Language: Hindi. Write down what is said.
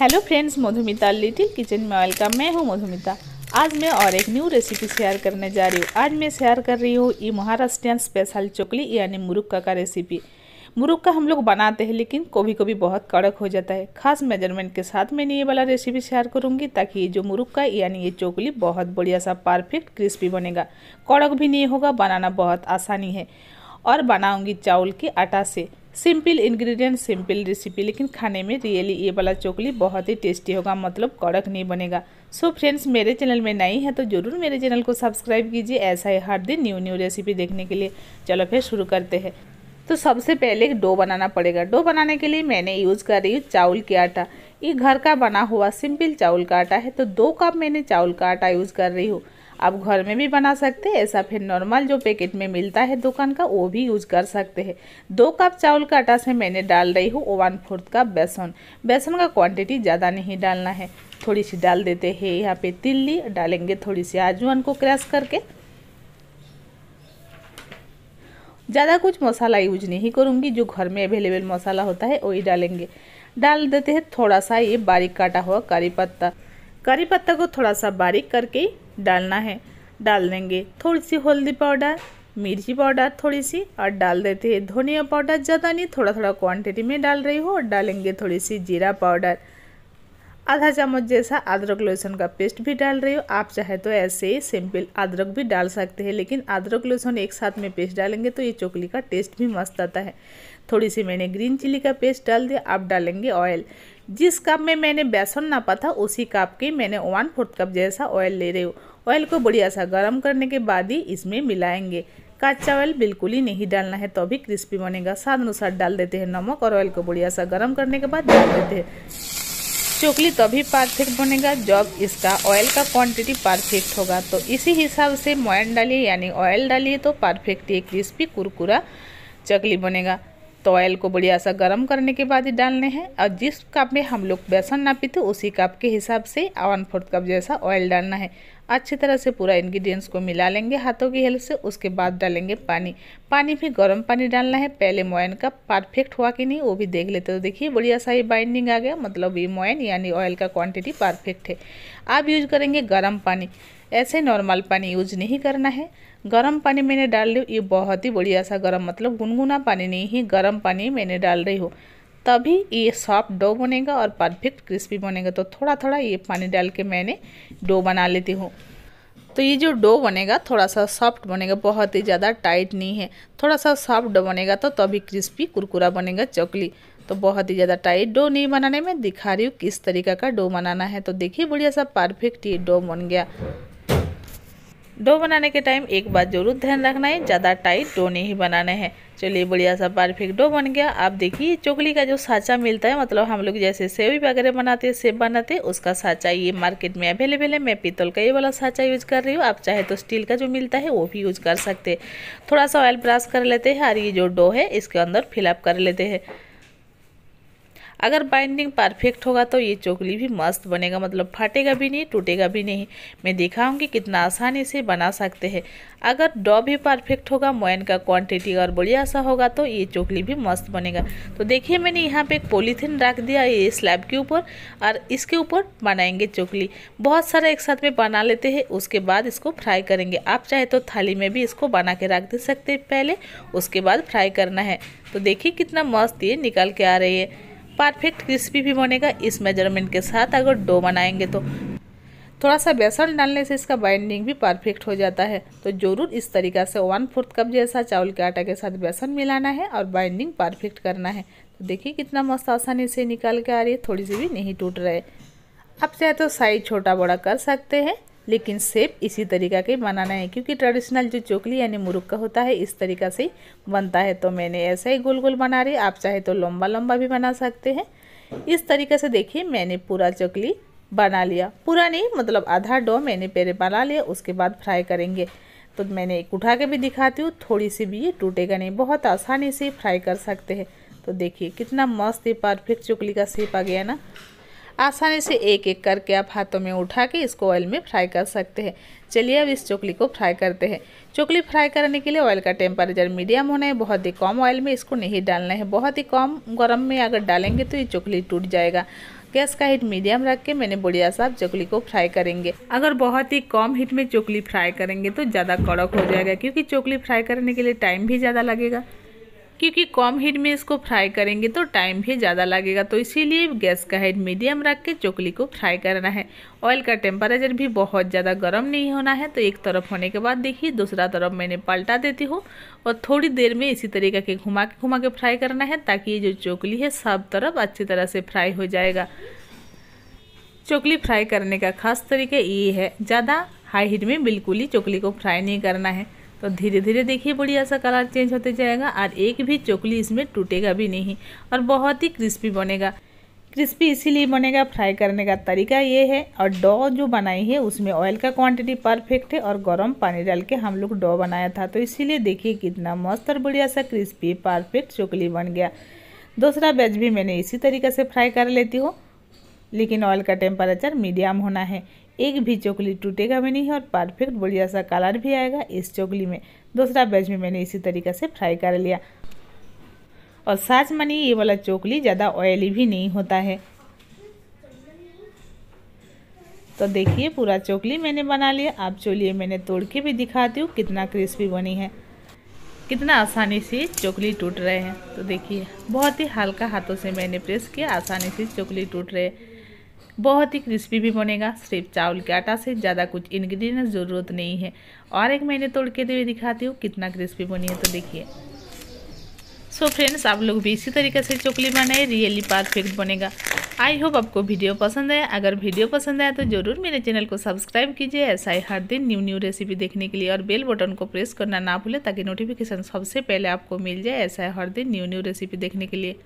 hello friends Madhumita little kitchen में वेलकम मैं हूं मधुमिता आज मैं और एक न्यू रेसिपी शेयर करने जा रही हूं आज मैं शेयर कर रही हूं ये महाराष्ट्रियन स्पेशल चोकली यानी मुरुक्का का रेसिपी मुरुक्का हम लोग बनाते हैं लेकिन कभी कभी बहुत कड़क हो जाता है खास मेजरमेंट के साथ मैंने ये वाला रेसिपी शेयर करूँगी ताकि ये जो मुरुक्का यानी ये चोकली बहुत बढ़िया सा परफेक्ट क्रिस्पी बनेगा कड़क भी नहीं होगा बनाना बहुत आसानी है और बनाऊँगी चावल के आटा से सिंपल इंग्रेडिएंट सिंपल रेसिपी लेकिन खाने में रियली ये वाला चोकली बहुत ही टेस्टी होगा मतलब कड़क नहीं बनेगा सो so फ्रेंड्स मेरे चैनल में नई है तो ज़रूर मेरे चैनल को सब्सक्राइब कीजिए ऐसा ही हर दिन न्यू न्यू रेसिपी देखने के लिए चलो फिर शुरू करते हैं तो सबसे पहले डो बनाना पड़ेगा डो बनाने के लिए मैंने यूज़ कर रही हूँ चावल के आटा ये घर का बना हुआ सिंपल चावल का आटा है तो दो कप मैंने चावल का आटा यूज़ कर रही हूँ आप घर में भी बना सकते हैं ऐसा फिर नॉर्मल जो पैकेट में मिलता है दुकान का वो भी यूज कर सकते हैं दो कप चावल का आटा से मैंने डाल रही हूँ वन फोर्थ कप बेसन बेसन का क्वांटिटी ज़्यादा नहीं डालना है थोड़ी सी डाल देते हैं यहाँ पे तिल्ली डालेंगे थोड़ी सी आजवन को क्रैश करके ज़्यादा कुछ मसाला यूज नहीं करूँगी जो घर में अवेलेबल मसाला होता है वही डालेंगे डाल देते हैं थोड़ा सा ये बारीक काटा हुआ करी पत्ता करी पत्ता को थोड़ा सा बारीक करके डालना है डाल देंगे थोड़ी सी हल्दी पाउडर मिर्ची पाउडर थोड़ी सी और डाल देते हैं धनिया पाउडर ज़्यादा नहीं थोड़ा थोड़ा क्वांटिटी में डाल रही हो और डालेंगे थोड़ी सी जीरा पाउडर आधा चम्मच जैसा अदरक लहसुन का पेस्ट भी डाल रही हो आप चाहे तो ऐसे ही सिंपल अदरक भी डाल सकते हैं लेकिन अदरक लहसुन एक साथ में पेस्ट डालेंगे तो ये चोकली का टेस्ट भी मस्त आता है थोड़ी सी मैंने ग्रीन चिली का पेस्ट डाल दिया आप डालेंगे ऑयल जिस कप में मैंने बेसन नापा था उसी कप के मैंने वन फोर्थ कप जैसा ऑयल ले रही हूँ ऑयल को बढ़िया सा गर्म करने के बाद ही इसमें मिलाएंगे कच्चा ऑयल बिल्कुल ही नहीं डालना है तो भी क्रिस्पी बनेगा स्वाद अनुसार डाल देते हैं नमक और ऑयल को बढ़िया सा गर्म करने के बाद डाल देते हैं चोकली तभी परफेक्ट बनेगा जब इसका ऑयल का क्वांटिटी परफेक्ट होगा तो इसी हिसाब से मोयन डालिए यानी ऑयल डालिए तो परफेक्ट ये क्रिस्पी कुरकुरा चकली बनेगा तो ऑयल को बढ़िया सा गर्म करने के बाद ही डालने हैं और जिस कप में हम लोग बेसन नापी थे उसी कप के हिसाब से वन फोर्थ कप जैसा ऑयल डालना है अच्छी तरह से पूरा इंग्रेडिएंट्स को मिला लेंगे हाथों की हेल्प से उसके बाद डालेंगे पानी पानी भी गर्म पानी डालना है पहले मोयन का परफेक्ट हुआ कि नहीं वो भी देख लेते हो देखिए बढ़िया सा ही बाइंडिंग आ गया मतलब ये मोयन यानी ऑयल का क्वांटिटी परफेक्ट है आप यूज करेंगे गर्म पानी ऐसे नॉर्मल पानी यूज नहीं करना है गर्म पानी मैंने डाल रही हूँ ये बहुत ही बढ़िया सा गर्म मतलब गुनगुना पानी नहीं है गर्म पानी मैंने डाल रही हूँ तभी ये सॉफ्ट डो बनेगा और परफेक्ट क्रिस्पी बनेगा तो थोड़ा थोड़ा ये पानी डाल के मैंने डो बना लेती हूँ तो ये जो डो बनेगा थोड़ा सा सॉफ्ट बनेगा बहुत ही ज़्यादा टाइट नहीं है थोड़ा सा सॉफ्ट डो बनेगा तो तभी क्रिस्पी कुरकुरा बनेगा चकली तो बहुत ही ज़्यादा टाइट डो नहीं बनाने में दिखा रही हूँ किस तरीका का डो बनाना है तो देखिए बढ़िया सा परफेक्ट ये डो बन गया डो बनाने के टाइम एक बात जरूर ध्यान रखना है ज़्यादा टाइट डो नहीं बनाना है चलिए बढ़िया सा परफेक्ट डो बन गया आप देखिए चोकली का जो साँचा मिलता है मतलब हम लोग जैसे सेव वगैरह बनाते हैं सेब बनाते हैं उसका साँचा ये मार्केट में अवेलेबल है मैं पीतल का ये वाला साँचा यूज कर रही हूँ आप चाहे तो स्टील का जो मिलता है वो भी यूज कर सकते थोड़ा सा ऑयल ब्रश कर लेते हैं और ये जो डो है इसके अंदर फिलअप कर लेते हैं अगर बाइंडिंग परफेक्ट होगा तो ये चोकली भी मस्त बनेगा मतलब फटेगा भी नहीं टूटेगा भी नहीं मैं दिखाऊंगी कितना आसानी से बना सकते हैं अगर डॉ भी परफेक्ट होगा मोयन का क्वांटिटी और बढ़िया सा होगा तो ये चोकली भी मस्त बनेगा तो देखिए मैंने यहाँ पे एक पॉलीथीन रख दिया ये स्लैब के ऊपर और इसके ऊपर बनाएंगे चोकली बहुत सारा एक साथ में बना लेते हैं उसके बाद इसको फ्राई करेंगे आप चाहे तो थाली में भी इसको बना के रख दे सकते हैं पहले उसके बाद फ्राई करना है तो देखिए कितना मस्त ये निकल के आ रही है परफेक्ट क्रिस्पी भी बनेगा इस मेजरमेंट के साथ अगर डो बनाएंगे तो थोड़ा सा बेसन डालने से इसका बाइंडिंग भी परफेक्ट हो जाता है तो ज़रूर इस तरीका से वन फोर्थ कप जैसा चावल के आटा के साथ बेसन मिलाना है और बाइंडिंग परफेक्ट करना है तो देखिए कितना मस्त आसानी से निकाल के आ रही है थोड़ी सी भी नहीं टूट रहे आप चाहे तो साइज छोटा बड़ा कर सकते हैं लेकिन सेप इसी तरीका के बनाना है क्योंकि ट्रेडिशनल जो चोकली यानी मुरुख का होता है इस तरीका से बनता है तो मैंने ऐसा ही गोल गोल बना रही आप चाहे तो लंबा लंबा भी बना सकते हैं इस तरीके से देखिए मैंने पूरा चोकली बना लिया पूरा नहीं मतलब आधा डो मैंने पहले बना लिया उसके बाद फ्राई करेंगे तो मैंने एक उठा के भी दिखाती हूँ थोड़ी सी भी ये टूटेगा नहीं बहुत आसानी से फ्राई कर सकते हैं तो देखिए कितना मस्त ये परफेक्ट चुकली का सेप आ गया ना आसानी से एक एक करके आप हाथों में उठा के इसको ऑयल में फ्राई कर सकते हैं चलिए अब इस चोकली को फ्राई करते हैं चोकली फ्राई करने के लिए ऑयल का टेम्परेचर मीडियम होना है बहुत ही कम ऑयल में इसको नहीं डालना है बहुत ही कम गर्म में अगर डालेंगे तो ये चोकली टूट जाएगा गैस का हीट मीडियम रख के मैंने बुढ़िया साहब चकली को फ्राई करेंगे अगर बहुत ही कम हीट में चोकली फ्राई करेंगे तो ज़्यादा कड़क हो जाएगा क्योंकि चोकली फ्राई करने के लिए टाइम भी ज़्यादा लगेगा क्योंकि कम हीट में इसको फ्राई करेंगे तो टाइम भी ज़्यादा लगेगा तो इसीलिए गैस का हीट मीडियम रख के चोकली को फ्राई करना है ऑयल का टेम्परेचर भी बहुत ज़्यादा गर्म नहीं होना है तो एक तरफ होने के बाद देखिए दूसरा तरफ मैंने पलटा देती हूँ और थोड़ी देर में इसी तरीके के घुमा के घुमा के फ्राई करना है ताकि ये जो चोकली है सब तरफ अच्छी तरह से फ्राई हो जाएगा चोकली फ्राई करने का खास तरीका ये है ज़्यादा हाई हीट में बिल्कुल ही चोकली को फ्राई नहीं करना है तो धीरे धीरे देखिए बढ़िया सा कलर चेंज होते जाएगा और एक भी चोकली इसमें टूटेगा भी नहीं और बहुत ही क्रिस्पी बनेगा क्रिस्पी इसीलिए बनेगा फ्राई करने का तरीका ये है और डो जो बनाई है उसमें ऑयल का क्वांटिटी परफेक्ट है और गर्म पानी डाल के हम लोग डो बनाया था तो इसीलिए देखिए कितना मस्त और बढ़िया सा क्रिस्पी परफेक्ट चोकली बन गया दूसरा बैच भी मैंने इसी तरीके से फ्राई कर लेती हूँ लेकिन ऑयल का टेम्परेचर मीडियम होना है एक भी चोकली टूटेगा भी नहीं और परफेक्ट बढ़िया सा कलर भी आएगा इस चोकली में दूसरा बैच में मैंने इसी तरीके से फ्राई कर लिया और साच मनी ये वाला चोकली ज़्यादा ऑयली भी नहीं होता है तो देखिए पूरा चोकली मैंने बना लिया आप चोलिए मैंने तोड़ के भी दिखाती हूँ कितना क्रिस्पी बनी है कितना आसानी से चोकली टूट रहे हैं तो देखिए बहुत ही हल्का हाथों से मैंने प्रेस किया आसानी से चोकली टूट रहे हैं बहुत ही क्रिस्पी भी बनेगा सिर्फ चावल के आटा से ज़्यादा कुछ इन्ग्रीडियंट ज़रूरत नहीं है और एक मैंने तोड़ के हुए दिखाती हूँ कितना क्रिस्पी बनी है तो देखिए सो फ्रेंड्स आप लोग भी इसी तरीके से चोकली बनाए रियली परफेक्ट बनेगा आई होप आपको वीडियो पसंद आया अगर वीडियो पसंद आया तो जरूर मेरे चैनल को सब्सक्राइब कीजिए ऐसा ही हर दिन न्यू न्यू रेसिपी देखने के लिए और बेल बटन को प्रेस करना ना भूले ताकि नोटिफिकेशन सबसे पहले आपको मिल जाए ऐसा ही हर दिन न्यू न्यू रेसिपी देखने के लिए